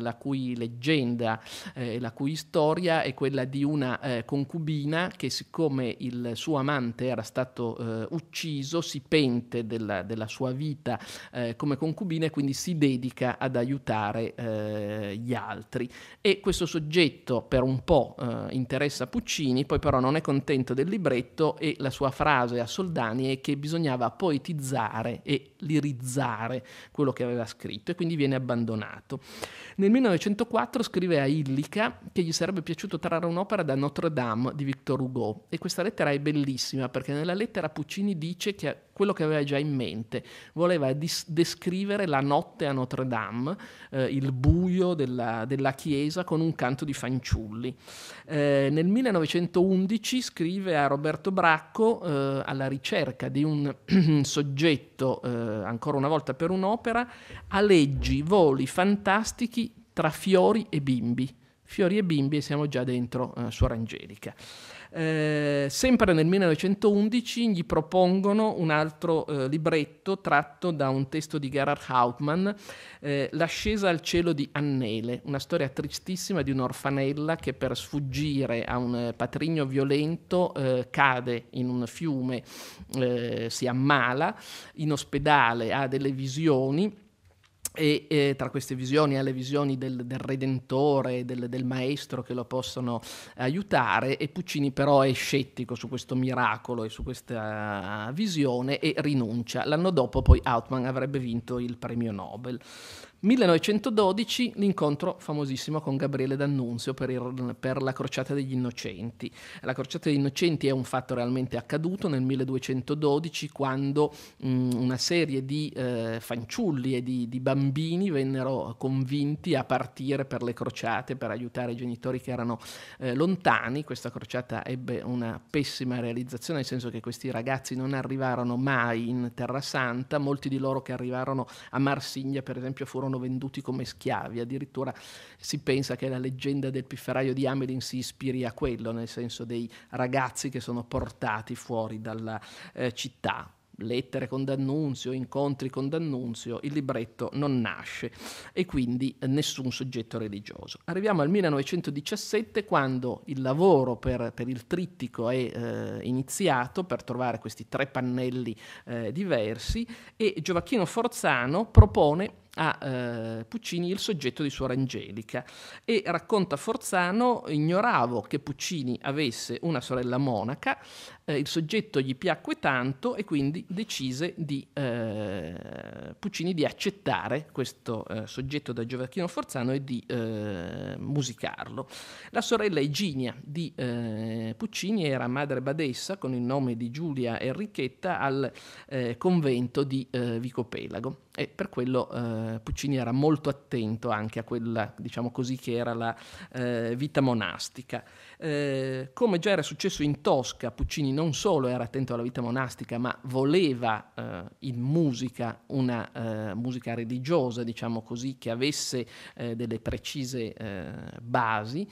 la cui leggenda e eh, la cui storia è quella di una eh, concubina che siccome il suo amante era stato eh, ucciso si pente della, della sua vita eh, come concubina e quindi si dedica ad aiutare eh, gli altri. E questo soggetto per un po' eh, interessa Puccini, poi però non è contento del libretto e la sua frase a Soldani è che bisognava poetizzare e lirizzare quello che aveva scritto e quindi viene abbandonato. Nel 1904 scrive a Illica che gli sarebbe piaciuto trarre un'opera da Notre Dame di Victor Hugo e questa lettera è bellissima perché nella lettera Puccini dice che quello che aveva già in mente voleva dis- descrivere la notte a Notre Dame, eh, il buio della, della, chiesa con un canto di fanciulli. Eh, nel 1911 scrive a Roberto Bracco eh, alla ricerca di un soggetto, eh, ancora una volta per un'opera, a leggi, voli fantastici tra fiori e bimbi. Fiori e bimbi e siamo già dentro eh, Suor Angelica. Eh, sempre nel 1911 gli propongono un altro eh, libretto tratto da un testo di Gerhard Hauptmann, eh, L'ascesa al cielo di Annele, una storia tristissima di un'orfanella che per sfuggire a un eh, patrigno violento eh, cade in un fiume, eh, si ammala, in ospedale ha delle visioni e, e, tra queste visioni ha le visioni del, del Redentore, del, del, Maestro che lo possono eh, aiutare e Puccini però è scettico su questo miracolo e su questa visione e rinuncia. L'anno dopo poi Hauptmann avrebbe vinto il premio Nobel. 1912 l'incontro famosissimo con Gabriele D'Annunzio per, il, per, la Crociata degli Innocenti. La Crociata degli Innocenti è un fatto realmente accaduto nel 1212 quando mh, mm, una serie di eh, fanciulli e di, di bambini vennero convinti a partire per le crociate per aiutare i genitori che erano eh, lontani. Questa crociata ebbe una pessima realizzazione, nel senso che questi ragazzi non arrivarono mai in Terra Santa, molti di loro che arrivarono a Marsiglia per esempio furono furono venduti come schiavi, addirittura si pensa che la leggenda del pifferaio di Amelin si ispiri a quello, nel senso dei ragazzi che sono portati fuori dalla eh, città lettere con D'Annunzio, incontri con D'Annunzio, il libretto non nasce e quindi nessun soggetto religioso. Arriviamo al 1917 quando il lavoro per, per il trittico è eh, iniziato per trovare questi tre pannelli eh, diversi e Giovacchino Forzano propone a eh, Puccini il soggetto di Suora Angelica e racconta Forzano ignoravo che Puccini avesse una sorella monaca, eh, il soggetto gli piacque tanto e quindi decise di, eh, Puccini di accettare questo eh, soggetto da Gioacchino Forzano e di eh, musicarlo. La sorella Eginia di eh, Puccini era madre badessa con il nome di Giulia Enrichetta al convento di Vicopelago e per quello eh, Puccini era molto attento anche a quella, diciamo così, che era la eh, vita monastica. Eh, come già era successo in Tosca, Puccini non solo era attento alla vita monastica, ma voleva eh, in musica una eh, musica religiosa, diciamo così, che avesse eh, delle precise eh, basi.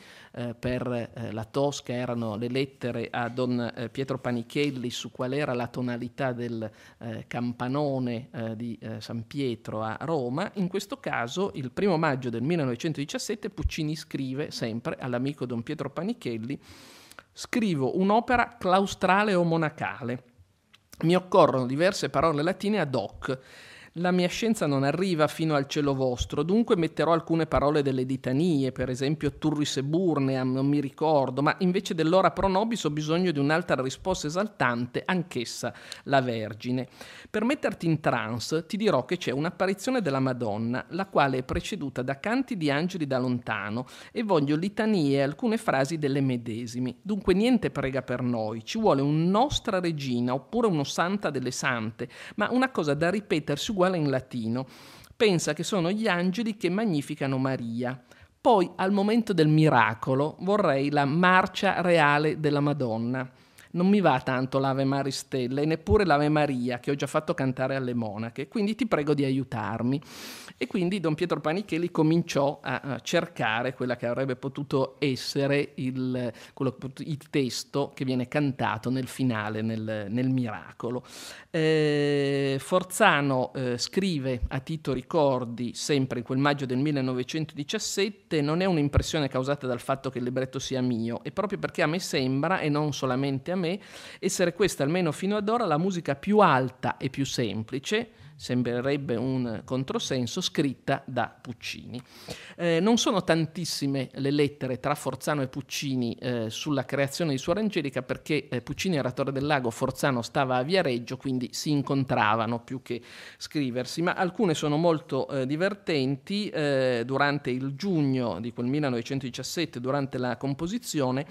per la Tosca erano le lettere a Don Pietro Panichelli su qual era la tonalità del campanone di San Pietro a Roma. In questo caso, il primo maggio del 1917, Puccini scrive sempre all'amico Don Pietro Panichelli capelli, scrivo un'opera claustrale o monacale. Mi occorrono diverse parole latine ad hoc la mia scienza non arriva fino al cielo vostro, dunque metterò alcune parole delle ditanie, per esempio Turris e Burneam, non mi ricordo, ma invece dell'ora pronobis ho bisogno di un'altra risposta esaltante, anch'essa la Vergine. Per metterti in trance ti dirò che c'è un'apparizione della Madonna, la quale è preceduta da canti di angeli da lontano e voglio litanie e alcune frasi delle medesimi. Dunque niente prega per noi, ci vuole un nostra regina oppure uno santa delle sante, ma una cosa da ripetersi uguale in latino, pensa che sono gli angeli che magnificano Maria. Poi, al momento del miracolo, vorrei la marcia reale della Madonna. Non mi va tanto l'Ave Maristella e neppure l'Ave Maria, che ho già fatto cantare alle monache, quindi ti prego di aiutarmi. E quindi Don Pietro Panichelli cominciò a cercare quella che avrebbe potuto essere il, quello, il testo che viene cantato nel finale, nel, nel miracolo. Eh, Forzano eh, scrive a Tito Ricordi, sempre in quel maggio del 1917, non è un'impressione causata dal fatto che il libretto sia mio, è proprio perché a me sembra, e non solamente a me, essere questa almeno fino ad ora la musica più alta e più semplice sembrerebbe un controsenso, scritta da Puccini. Eh, non sono tantissime le lettere tra Forzano e Puccini eh, sulla creazione di Suor Angelica perché eh, Puccini era Torre del Lago, Forzano stava a Viareggio, quindi si incontravano più che scriversi, ma alcune sono molto eh, divertenti. Eh, durante il giugno di quel 1917, durante la composizione,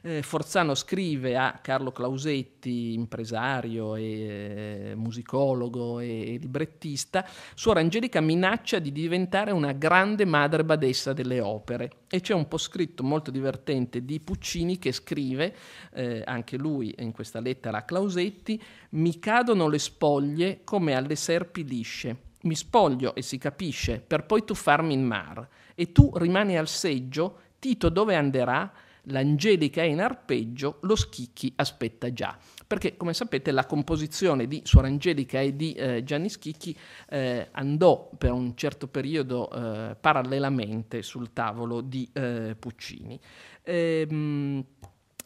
eh, Forzano scrive a Carlo Clausetti, impresario e musicologo e, e librettista, Suor Angelica minaccia di diventare una grande madre badessa delle opere. E c'è un po' scritto molto divertente di Puccini che scrive, eh, anche lui in questa lettera a Clausetti, mi cadono le spoglie come alle serpi lisce. Mi spoglio e si capisce, per poi tuffarmi in mar. E tu rimani al seggio, Tito dove anderà? L'angelica è in arpeggio, lo schicchi aspetta già perché come sapete la composizione di Suor Angelica e di eh, Gianni Schicchi eh, andò per un certo periodo eh, parallelamente sul tavolo di eh, Puccini. Ehm,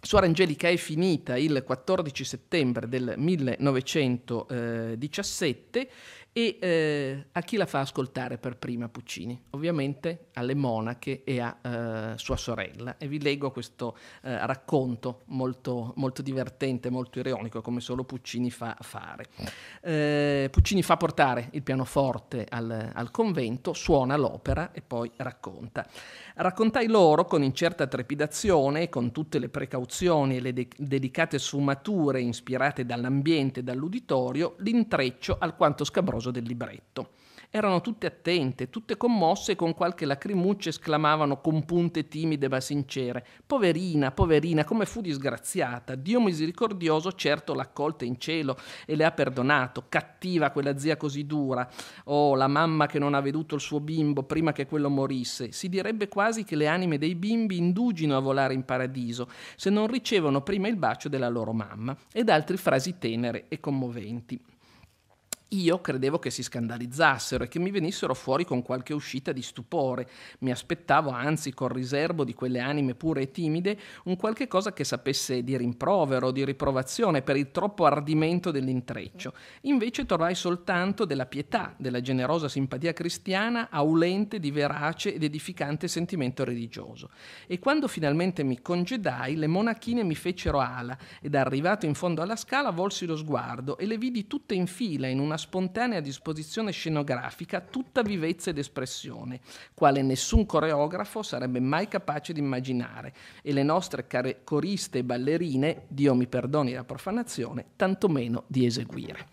Suor Angelica è finita il 14 settembre del 1917 e eh, a chi la fa ascoltare per prima Puccini? Ovviamente alle monache e a eh, sua sorella. E vi leggo questo eh, racconto molto, molto, divertente, molto ironico, come solo Puccini fa fare. Eh, Puccini fa portare il pianoforte al, al convento, suona l'opera e poi racconta. Raccontai loro con incerta trepidazione e con tutte le precauzioni e le de- delicate sfumature ispirate dall'ambiente e dall'uditorio l'intreccio alquanto scabroso pausa del libretto. Erano tutte attente, tutte commosse e con qualche lacrimuccia esclamavano con punte timide ma sincere «Poverina, poverina, come fu disgraziata! Dio misericordioso certo l'ha accolta in cielo e le ha perdonato. Cattiva quella zia così dura. Oh, la mamma che non ha veduto il suo bimbo prima che quello morisse. Si direbbe quasi che le anime dei bimbi indugino a volare in paradiso se non ricevono prima il bacio della loro mamma» ed altre frasi tenere e commoventi. Io credevo che si scandalizzassero e che mi venissero fuori con qualche uscita di stupore. Mi aspettavo, anzi, col riservo di quelle anime pure e timide, un qualche cosa che sapesse di rimprovero, di riprovazione per il troppo ardimento dell'intreccio. Invece trovai soltanto della pietà, della generosa simpatia cristiana, aulente di verace ed edificante sentimento religioso. E quando finalmente mi congedai, le monachine mi fecero ala ed arrivato in fondo alla scala volsi lo sguardo e le vidi tutte in fila in una spontanea disposizione scenografica tutta vivezza ed espressione, quale nessun coreografo sarebbe mai capace di immaginare e le nostre care- coriste e ballerine, Dio mi perdoni la profanazione, tantomeno di eseguire.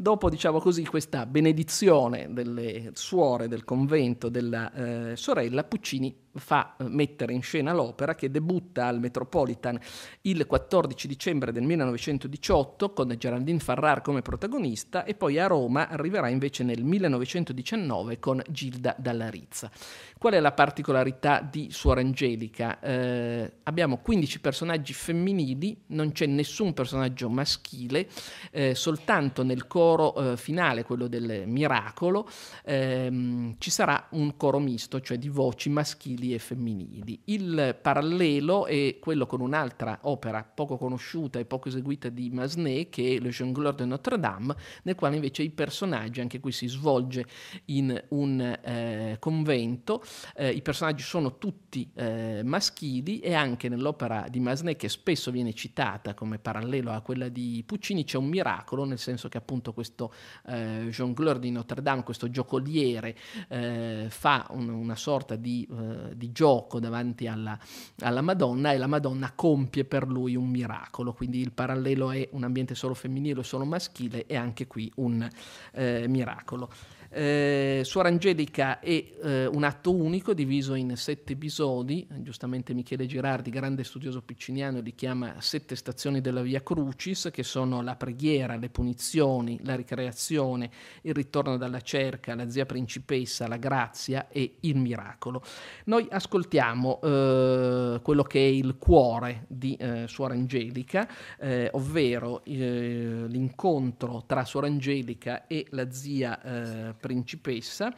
Dopo, diciamo così, questa benedizione delle suore del convento della eh, sorella, Puccini fa eh, mettere in scena l'opera che debutta al Metropolitan il 14 dicembre del 1918 con Geraldine Farrar come protagonista e poi a Roma arriverà invece nel 1919 con Gilda Dalla Rizza. Qual è la particolarità di Suor Angelica? Eh, abbiamo 15 personaggi femminili, non c'è nessun personaggio maschile, eh, soltanto nel coro loro eh, finale, quello del miracolo, ehm, ci sarà un coro misto, cioè di voci maschili e femminili. Il parallelo è quello con un'altra opera poco conosciuta e poco eseguita di Masnet, che è Le Jongleur de Notre Dame, nel quale invece i personaggi, anche qui si svolge in un eh, convento, eh, i personaggi sono tutti eh, maschili e anche nell'opera di Masnet, che spesso viene citata come parallelo a quella di Puccini, c'è un miracolo, nel senso che appunto questo eh, jongleur di Notre Dame, questo giocoliere, eh, fa un, una sorta di, eh, di gioco davanti alla, alla, Madonna e la Madonna compie per lui un miracolo. Quindi il parallelo è un ambiente solo femminile o solo maschile e anche qui un eh, miracolo. Eh, Suor Angelica è eh, un atto unico diviso in sette episodi, giustamente Michele Girardi, grande studioso picciniano, li chiama sette stazioni della Via Crucis, che sono la preghiera, le punizioni, la ricreazione, il ritorno dalla cerca, la zia principessa, la grazia e il miracolo. Noi ascoltiamo eh, quello che è il cuore di eh, Suor Angelica, eh, ovvero eh, l'incontro tra Suor Angelica e la zia principessa principessa.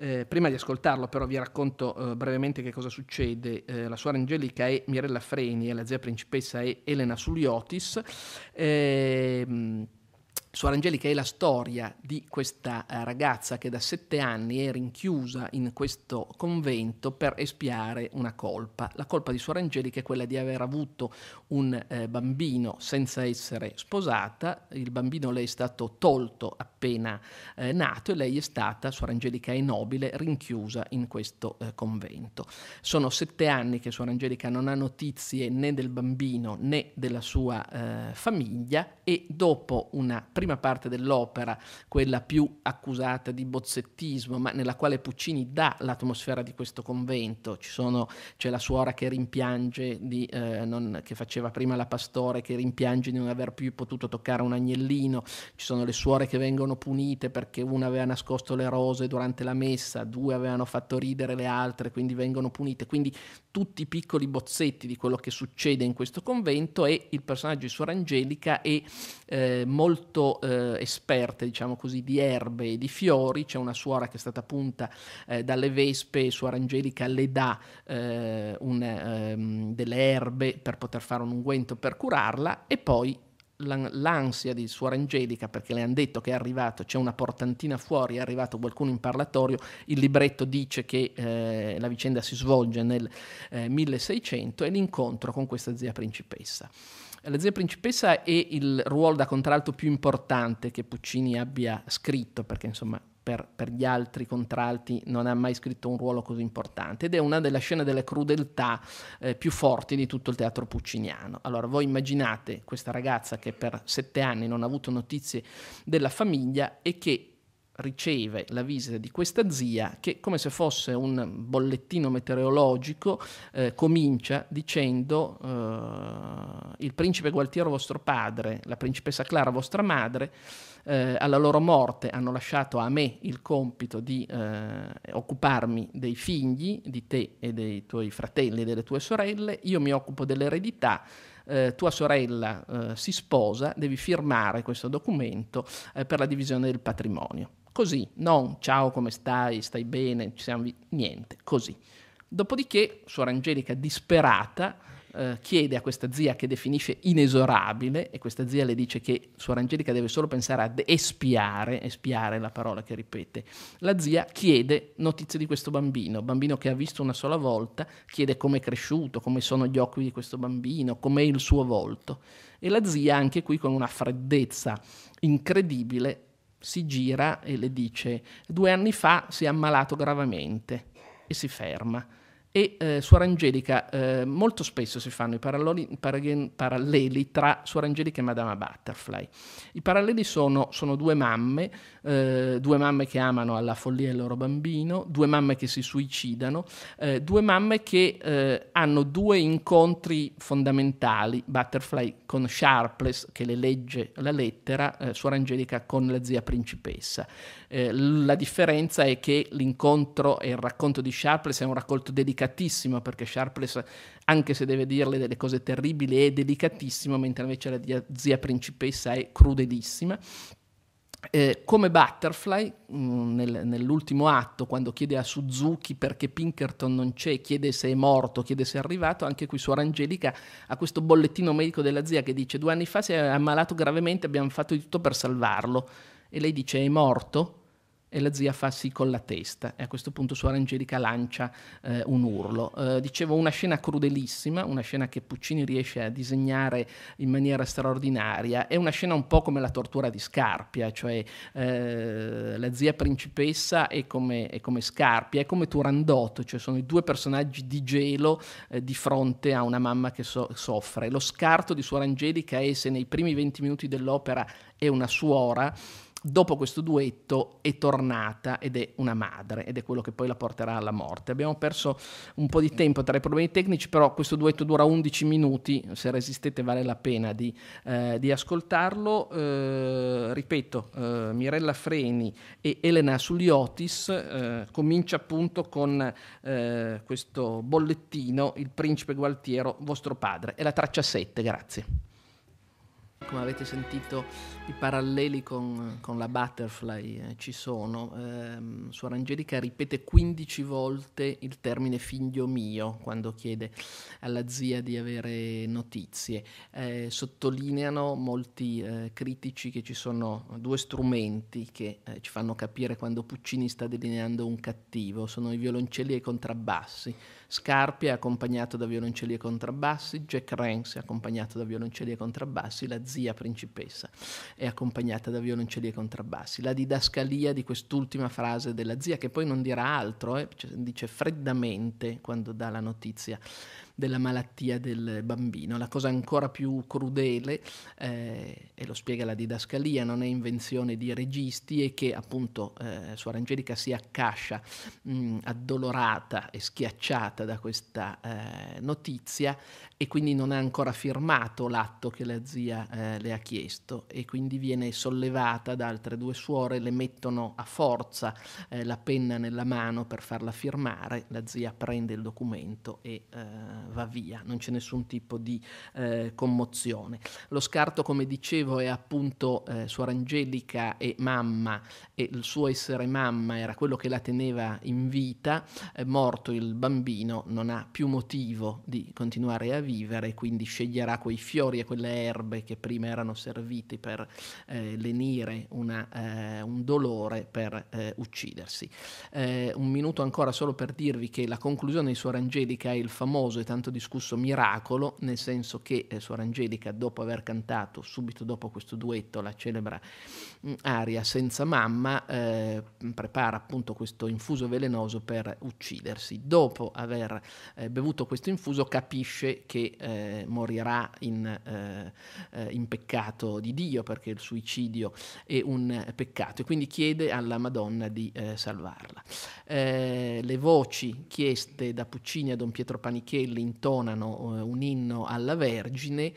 Eh, prima di ascoltarlo però vi racconto eh, brevemente che cosa succede. Eh, la suora Angelica è Mirella Freni e la zia principessa è Elena Suliotis. Ehm, Suor Angelica è la storia di questa eh, ragazza che da sette anni è rinchiusa in questo convento per espiare una colpa. La colpa di Suor Angelica è quella di aver avuto un eh, bambino senza essere sposata, il bambino le è stato tolto appena eh, nato e lei è stata, Suor Angelica è nobile, rinchiusa in questo convento. Sono sette anni che Suor Angelica non ha notizie né del bambino né della sua famiglia e dopo una prima prima parte dell'opera, quella più accusata di bozzettismo, ma nella quale Puccini dà l'atmosfera di questo convento. Sono, c'è la suora che rimpiange, di, eh, non, che faceva prima la pastore, che rimpiange di non aver più potuto toccare un agnellino, ci sono le suore che vengono punite perché una aveva nascosto le rose durante la messa, due avevano fatto ridere le altre, quindi vengono punite. Quindi tutti i piccoli bozzetti di quello che succede in questo convento e il personaggio di Suor Angelica è eh, molto eh, esperte, diciamo così, di erbe e di fiori. C'è una suora che è stata punta eh, dalle vespe, suora Angelica le dà eh, un, um, delle erbe per poter fare un unguento per curarla e poi l'ansia di suora Angelica perché le hanno detto che è arrivato, c'è una portantina fuori, è arrivato qualcuno in parlatorio, il libretto dice che eh, la vicenda si svolge nel eh, 1600 e l'incontro con questa zia principessa. La zia principessa è il ruolo da contralto più importante che Puccini abbia scritto, perché insomma per, per, gli altri contralti non ha mai scritto un ruolo così importante ed è una delle scene delle crudeltà eh, più forti di tutto il teatro pucciniano. Allora voi immaginate questa ragazza che per sette anni non ha avuto notizie della famiglia e che riceve la visita di questa zia che come se fosse un bollettino meteorologico eh, comincia dicendo eh, il principe Gualtiero vostro padre, la principessa Clara vostra madre eh, alla loro morte hanno lasciato a me il compito di eh, occuparmi dei figli, di te e dei tuoi fratelli e delle tue sorelle, io mi occupo dell'eredità eh, tua sorella eh, si sposa, devi firmare questo documento eh, per la divisione del patrimonio. Così, non ciao come stai, stai bene, ci siamo vi-", niente, così. Dopodiché suora Angelica disperata eh, chiede a questa zia che definisce inesorabile e questa zia le dice che suora Angelica deve solo pensare ad espiare, espiare è la parola che ripete. La zia chiede notizie di questo bambino, bambino che ha visto una sola volta, chiede come è cresciuto, come sono gli occhi di questo bambino, com'è il suo volto. E la zia anche qui con una freddezza incredibile si gira e le dice due anni fa si è ammalato gravemente e si ferma e eh, Suor Angelica, eh, molto spesso si fanno i paralloli, paralleli tra Suor Angelica e Madama Butterfly. I paralleli sono, sono due mamme, eh, due mamme che amano alla follia il loro bambino, due mamme che si suicidano, eh, due mamme che eh, hanno due incontri fondamentali, Butterfly con Sharpless che le legge la lettera, eh, Suor Angelica con la zia principessa. la differenza è che l'incontro e il racconto di Sharpless è un racconto dedicato delicatissima perché Sharpless, anche se deve dirle delle cose terribili, è delicatissima, mentre invece la zia principessa è crudelissima. Eh, come Butterfly, mh, mm, nel, nell'ultimo atto, quando chiede a Suzuki perché Pinkerton non c'è, chiede se è morto, chiede se è arrivato, anche qui Suor Angelica ha questo bollettino medico della zia che dice due anni fa si è ammalato gravemente, abbiamo fatto di tutto per salvarlo. E lei dice è morto? E la zia fa sì con la testa e a questo punto suora Angelica lancia eh, un urlo. Eh, dicevo una scena crudelissima, una scena che Puccini riesce a disegnare in maniera straordinaria, è una scena un po' come la tortura di Scarpia, cioè eh, la zia principessa è come, è come, Scarpia, è come Turandot, cioè sono i due personaggi di gelo eh, di fronte a una mamma che so- soffre. Lo scarto di suora Angelica è se nei primi 20 minuti dell'opera è una suora, dopo questo duetto è tornata ed è una madre ed è quello che poi la porterà alla morte. Abbiamo perso un po' di tempo tra i problemi tecnici, però questo duetto dura 11 minuti, se resistete vale la pena di, eh, di ascoltarlo. Eh, ripeto, eh, Mirella Freni e Elena Suliotis eh, comincia appunto con eh, questo bollettino Il principe Gualtiero, vostro padre, è la traccia 7, grazie come avete sentito i paralleli con, con la butterfly eh, ci sono. Eh, Suor Angelica ripete 15 volte il termine figlio mio quando chiede alla zia di avere notizie. Eh, sottolineano molti eh, critici che ci sono due strumenti che eh, ci fanno capire quando Puccini sta delineando un cattivo, sono i violoncelli e i contrabbassi Scarpi è accompagnato da violoncelli e contrabbassi, Jack Ranks è accompagnato da violoncelli e contrabbassi, la zia principessa è accompagnata da violoncelli e contrabbassi. La didascalia di quest'ultima frase della zia, che poi non dirà altro, eh, cioè, dice freddamente quando dà la notizia della malattia del bambino. La cosa ancora più crudele, eh, e lo spiega la didascalia, non è invenzione di registi, è che appunto eh, Suor Angelica si accascia mh, addolorata e schiacciata da questa eh, notizia e quindi non ha ancora firmato l'atto che la zia eh, le ha chiesto e quindi viene sollevata da altre due suore, le mettono a forza eh, la penna nella mano per farla firmare, la zia prende il documento e eh, va via, non c'è nessun tipo di eh, commozione. Lo scarto, come dicevo, è appunto eh, Suor Angelica e mamma e il suo essere mamma era quello che la teneva in vita, è morto il bambino non ha più motivo di continuare a vivere, quindi sceglierà quei fiori e quelle erbe che prima erano serviti per eh, lenire una, eh, un dolore per eh, uccidersi. Eh, un minuto ancora solo per dirvi che la conclusione di Suor Angelica è il famoso e tanto tanto discusso miracolo, nel senso che eh, Suor Angelica, dopo aver cantato subito dopo questo duetto, la celebra Mm, aria senza mamma eh, prepara appunto questo infuso velenoso per uccidersi. Dopo aver eh, bevuto questo infuso capisce che eh, morirà in, eh, eh, in, peccato di Dio perché il suicidio è un peccato e quindi chiede alla Madonna di eh, salvarla. le voci chieste da Puccini a Don Pietro Panichelli intonano un inno alla Vergine,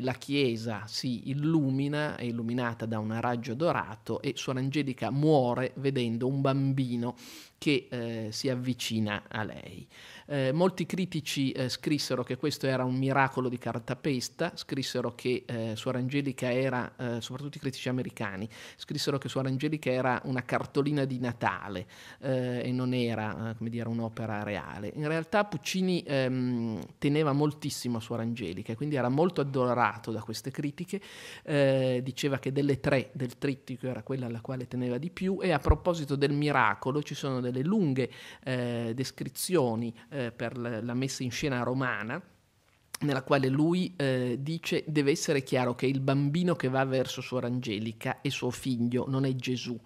la chiesa si illumina, è illuminata da un raggio dorato e Suor Angelica muore vedendo un bambino che eh, si avvicina a lei. Eh, molti critici eh, scrissero che questo era un miracolo di cartapesta, scrissero che eh, Suor Angelica era, eh, soprattutto i critici americani, scrissero che Suor Angelica era una cartolina di Natale eh, e non era, eh, come dire, un'opera reale. In realtà Puccini ehm, teneva moltissimo a Suor Angelica, quindi era molto addolorato da queste critiche, diceva che delle tre del trittico era quella alla quale teneva di più e a proposito del miracolo ci sono delle lunghe descrizioni eh, per la, la messa in scena romana nella quale lui eh, dice deve essere chiaro che il bambino che va verso Suor Angelica è suo figlio, non è Gesù,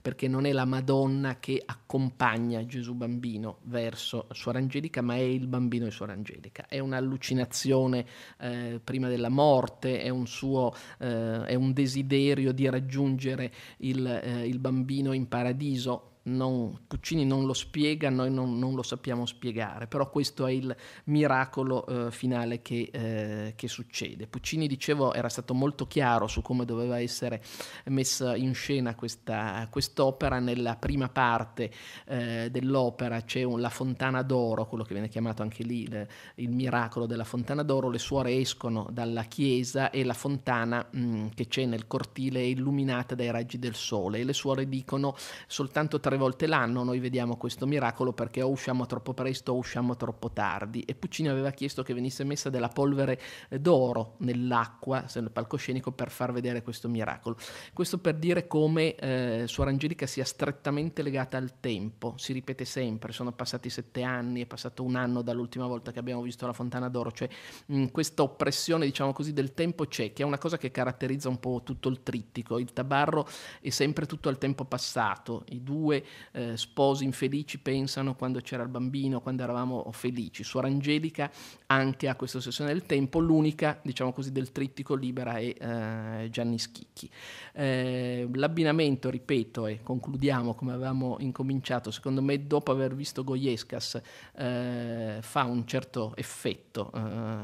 perché non è la Madonna che accompagna Gesù bambino verso Suor Angelica, ma è il bambino di Suor Angelica. È un'allucinazione eh, prima della morte, è un, suo, eh, è un desiderio di raggiungere il, eh, il bambino in paradiso, non, Puccini non lo spiega, noi non, non, lo sappiamo spiegare, però questo è il miracolo eh, finale che, eh, che, succede. Puccini, dicevo, era stato molto chiaro su come doveva essere messa in scena questa, quest'opera. Nella prima parte eh, dell'opera c'è un, la fontana d'oro, quello che viene chiamato anche lì le, il miracolo della fontana d'oro, le suore escono dalla chiesa e la fontana mh, mm, che c'è nel cortile è illuminata dai raggi del sole e le suore dicono soltanto tra tre volte l'anno noi vediamo questo miracolo perché o usciamo troppo presto o usciamo troppo tardi e Puccini aveva chiesto che venisse messa della polvere eh, d'oro nell'acqua, nel palcoscenico, per far vedere questo miracolo. Questo per dire come eh, Suor Angelica sia strettamente legata al tempo, si ripete sempre, sono passati sette anni, è passato un anno dall'ultima volta che abbiamo visto la Fontana d'Oro, cioè mh, questa oppressione diciamo così del tempo c'è, che è una cosa che caratterizza un po' tutto il trittico, il tabarro è sempre tutto al tempo passato, i due eh, sposi infelici pensano quando c'era il bambino, quando eravamo felici. Suor Angelica anche ha questa ossessione del tempo, l'unica, diciamo così, del trittico Libera e eh, Gianni Schicchi. Eh, l'abbinamento, ripeto, e concludiamo come avevamo incominciato, secondo me dopo aver visto Goiescas eh, fa un certo effetto eh,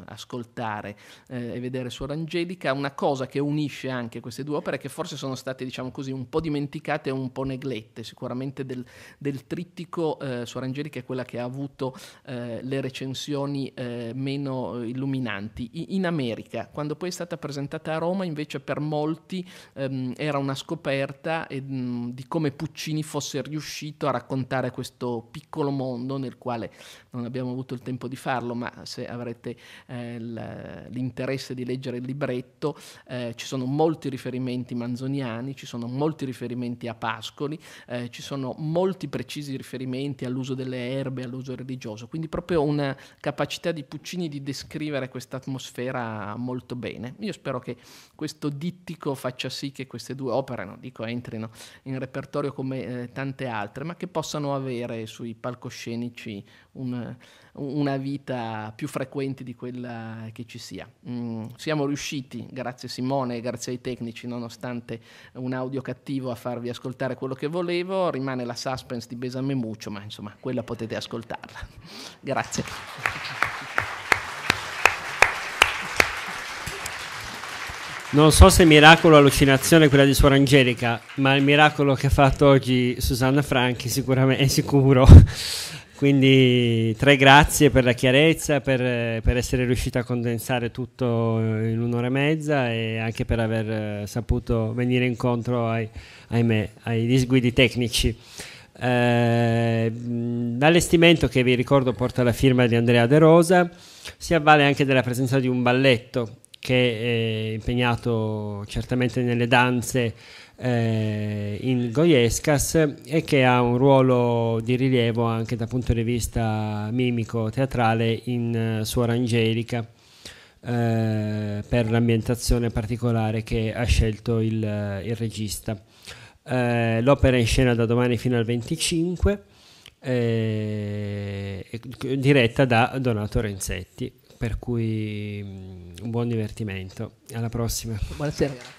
ascoltare eh, e vedere Suor Angelica, una cosa che unisce anche queste due opere che forse sono state, diciamo così, un po' dimenticate e un po' neglette, sicuramente veramente del, del trittico, eh, Suor che è quella che ha avuto eh, le recensioni eh, meno illuminanti. I, in America, quando poi è stata presentata a Roma, invece per molti ehm, era una scoperta e, mm, di come Puccini fosse riuscito a raccontare questo piccolo mondo nel quale non abbiamo avuto il tempo di farlo, ma se avrete eh, l'interesse di leggere il libretto, eh, ci sono molti riferimenti manzoniani, ci sono molti riferimenti a Pascoli, eh, ci sono c'erano molti precisi riferimenti all'uso delle erbe, all'uso religioso, quindi proprio una capacità di Puccini di descrivere questa atmosfera molto bene. Io spero che questo dittico faccia sì che queste due opere, non dico entrino in repertorio come eh, tante altre, ma che possano avere sui palcoscenici un, una vita più frequente di quella che ci sia. Mm, siamo riusciti, grazie Simone e grazie ai tecnici, nonostante un audio cattivo, a farvi ascoltare quello che volevo. Rimane la suspense di Besame Muccio, ma insomma quella potete ascoltarla. grazie. Non so se miracolo o allucinazione quella di Suor Angelica, ma il miracolo che ha fatto oggi Susanna Franchi sicuramente è sicuro. Quindi tre grazie per la chiarezza, per, per essere riuscito a condensare tutto eh, in un'ora e mezza e anche per aver eh, saputo venire incontro ai, ahimè, ai disguidi tecnici. Eh, l'allestimento che vi ricordo porta la firma di Andrea De Rosa si avvale anche della presenza di un balletto che è impegnato certamente nelle danze eh, in Goiescas e che ha un ruolo di rilievo anche dal punto di vista mimico teatrale in eh, Suora Angelica eh, per l'ambientazione particolare che ha scelto il, eh, il regista. Eh, l'opera è in scena da domani fino al 25, eh, diretta da Donato Renzetti, per cui mm, un buon divertimento. Alla prossima. Buonasera.